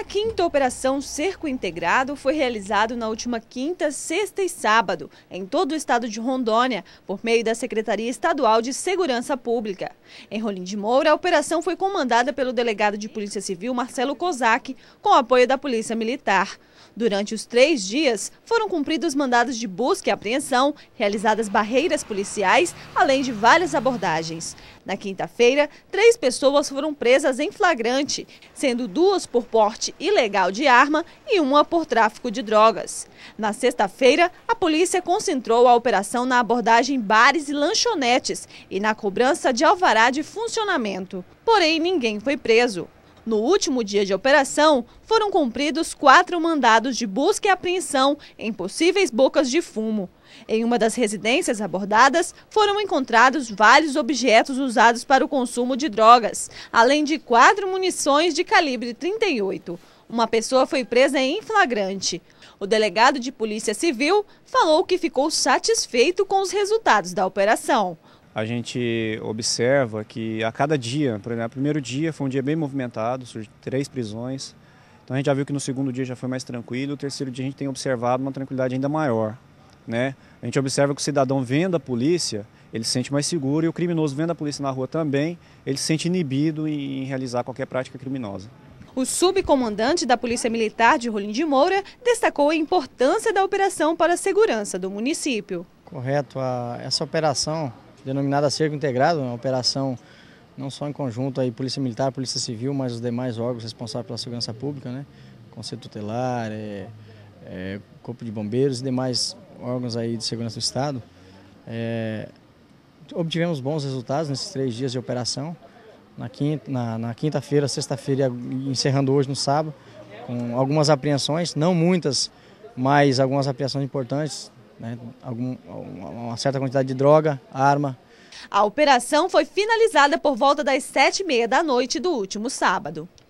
A quinta operação Cerco Integrado foi realizada na última quinta, sexta e sábado, em todo o estado de Rondônia, por meio da Secretaria Estadual de Segurança Pública. Em Rolim de Moura, a operação foi comandada pelo delegado de Polícia Civil Marcelo Kozak, com apoio da Polícia Militar. Durante os três dias, foram cumpridos mandados de busca e apreensão, realizadas barreiras policiais, além de várias abordagens. Na quinta-feira, três pessoas foram presas em flagrante, sendo duas por porte porte ilegal de arma e uma por tráfico de drogas. Na sexta-feira, a polícia concentrou a operação na abordagem bares e lanchonetes e na cobrança de alvará de funcionamento. Porém, ninguém foi preso. No último dia de operação, foram cumpridos quatro mandados de busca e apreensão em possíveis bocas de fumo. Em uma das residências abordadas, foram encontrados vários objetos usados para o consumo de drogas, além de quatro munições de calibre 38. Uma pessoa foi presa em flagrante. O delegado de Polícia Civil falou que ficou satisfeito com os resultados da operação a gente observa que a cada dia, por exemplo, o primeiro dia foi um dia bem movimentado, surgiu três prisões. Então a gente já viu que no segundo dia já foi mais tranquilo, o terceiro dia a gente tem observado uma tranquilidade ainda maior, né? A gente observa que o cidadão vendo a polícia, ele se sente mais seguro e o criminoso vendo a polícia na rua também, ele se sente inibido em realizar qualquer prática criminosa. O subcomandante da Polícia Militar de Rolim de Moura destacou a importância da operação para a segurança do município. Correto, a, essa operação denominada Cerco Integrado, uma operação não só em conjunto aí Polícia Militar, Polícia Civil, mas os demais órgãos responsáveis pela segurança pública, né? Conselho Tutelar, é, é, Corpo de Bombeiros e demais órgãos aí de segurança do Estado. É, obtivemos bons resultados nesses três dias de operação. Na quinta-feira, na, quinta sexta-feira encerrando hoje no sábado, com algumas apreensões, não muitas, mas algumas apreensões importantes, né, algum, uma certa quantidade de droga, arma. A operação foi finalizada por volta das sete e meia da noite do último sábado.